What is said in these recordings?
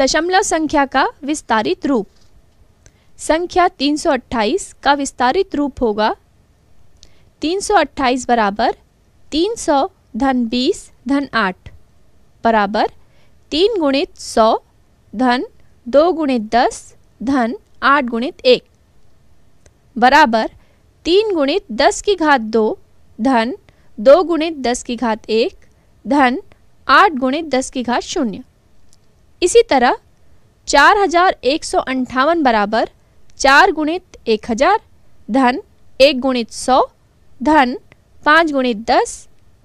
दशमलव संख्या का विस्तारित रूप संख्या 328 का विस्तारित रूप होगा 328 बराबर 300 धन 20 धन 8 बराबर तीन गुणित सौ धन दो गुणित दस धन आठ गुणित एक बराबर तीन गुणित दस की घात दो धन दो गुणित दस की घात एक धन आठ गुणित दस की घात शून्य इसी तरह चार हजार एक सौ अंठावन बराबर चार गुणित एक हजार धन एक गुणित सौ धन पाँच गुणित दस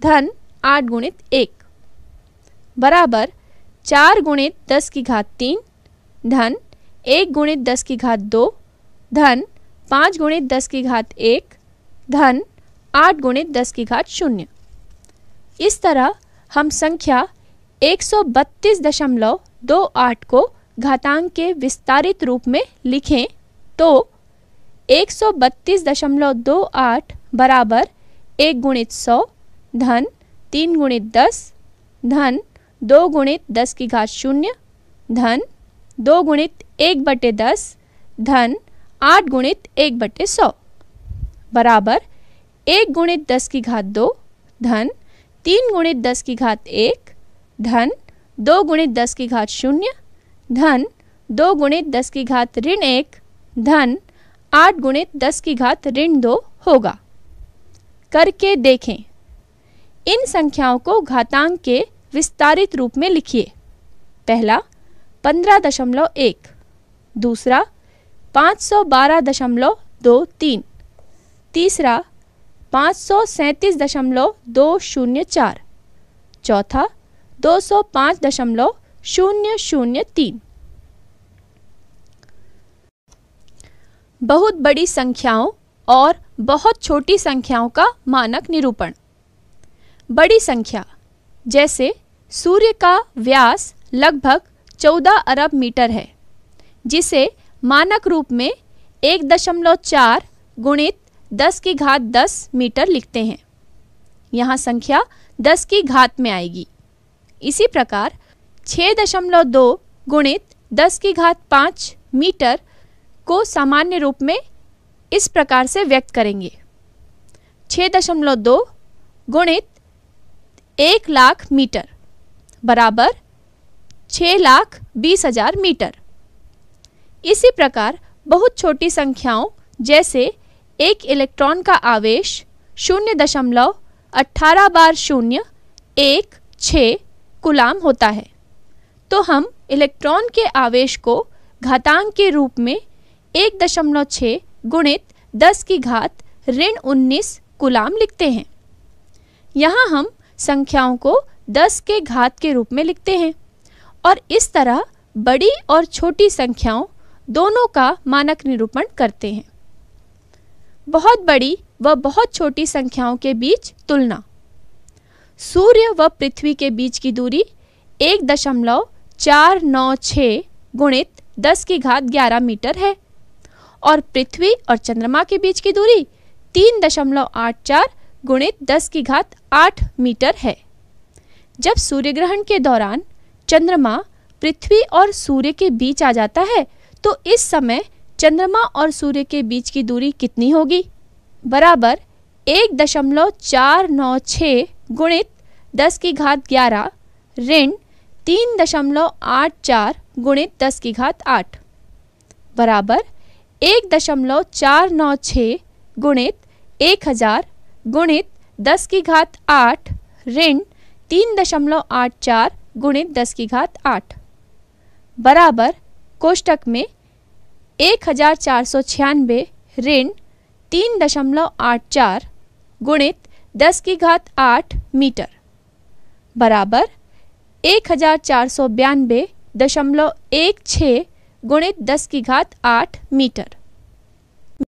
धन आठ गुणित एक बराबर चार गुणित दस की घात तीन धन एक गुणित दस की घात दो धन पाँच गुणित दस की घात एक धन आठ गुणित दस की घात शून्य इस तरह हम संख्या एक सौ बत्तीस दशमलव दो आठ को घातांक के विस्तारित रूप में लिखें तो एक सौ बत्तीस दशमलव दो आठ बराबर एक गुणित सौ धन तीन गुणित दस धन दो गुणित दस की घात शून्य धन दो गुणित एक बटे दस धन आठ गुणित एक बटे सौ बराबर एक गुणित दस की घात दो धन तीन गुणित दस की घात एक धन दो गुणित दस की घात शून्य धन दो गुणित दस की घात ऋण एक धन आठ गुणित दस की घात ऋण दो होगा करके देखें इन संख्याओं को घातांक के विस्तारित रूप में लिखिए पहला पंद्रह दशमलव एक दूसरा पाँच सौ बारह दशमलव दो तीन तीसरा पाँच सौ सैंतीस दशमलव दो शून्य चार चौथा दो सौ दशमलव शून्य शून्य तीन बहुत बड़ी संख्याओं और बहुत छोटी संख्याओं का मानक निरूपण बड़ी संख्या जैसे सूर्य का व्यास लगभग 14 अरब मीटर है जिसे मानक रूप में एक दशमलव चार गुणित दस की घात दस मीटर लिखते हैं यहाँ संख्या दस की घात में आएगी इसी प्रकार छः दशमलव दो गुणित दस की घात पाँच मीटर को सामान्य रूप में इस प्रकार से व्यक्त करेंगे छः दशमलव दो गुणित एक लाख मीटर बराबर छः लाख बीस हजार मीटर इसी प्रकार बहुत छोटी संख्याओं जैसे एक इलेक्ट्रॉन का आवेश शून्य दशमलव अट्ठारह बार शून्य एक छः गुलाम होता है तो हम इलेक्ट्रॉन के आवेश को घातांक के रूप में एक दशमलव छः गुणित दस की घात ऋण उन्नीस गुलाम लिखते हैं यहाँ हम संख्याओं को दस के घात के रूप में लिखते हैं और इस तरह बड़ी और छोटी संख्याओं दोनों का मानक निरूपण करते हैं बहुत बड़ी व बहुत छोटी संख्याओं के बीच तुलना सूर्य व पृथ्वी के बीच की दूरी एक दशमलव चार नौ छः गुणित दस की घात ग्यारह मीटर है और पृथ्वी और चंद्रमा के बीच की दूरी तीन दशमलव आठ चार गुणित दस की घात आठ मीटर है जब सूर्य ग्रहण के दौरान चंद्रमा पृथ्वी और सूर्य के बीच आ जाता है तो इस समय चंद्रमा और सूर्य के बीच की दूरी कितनी होगी बराबर एक दशमलव चार नौ छः गुणित दस की घात ग्यारह ऋण तीन दशमलव आठ चार गुणित दस की घात आठ बराबर एक दशमलव चार नौ छः गुणित एक हज़ार गुणित दस की घात आठ ऋण तीन दशमलव आठ चार गुणित दस की घात आठ बराबर कोष्टक में एक हज़ार चार सौ छियानबे ऋण तीन दशमलव आठ चार गुणित 10 की घात 8 मीटर बराबर एक हजार चार सौ बयानबे दशमलव एक छः गुणित दस की घात आठ मीटर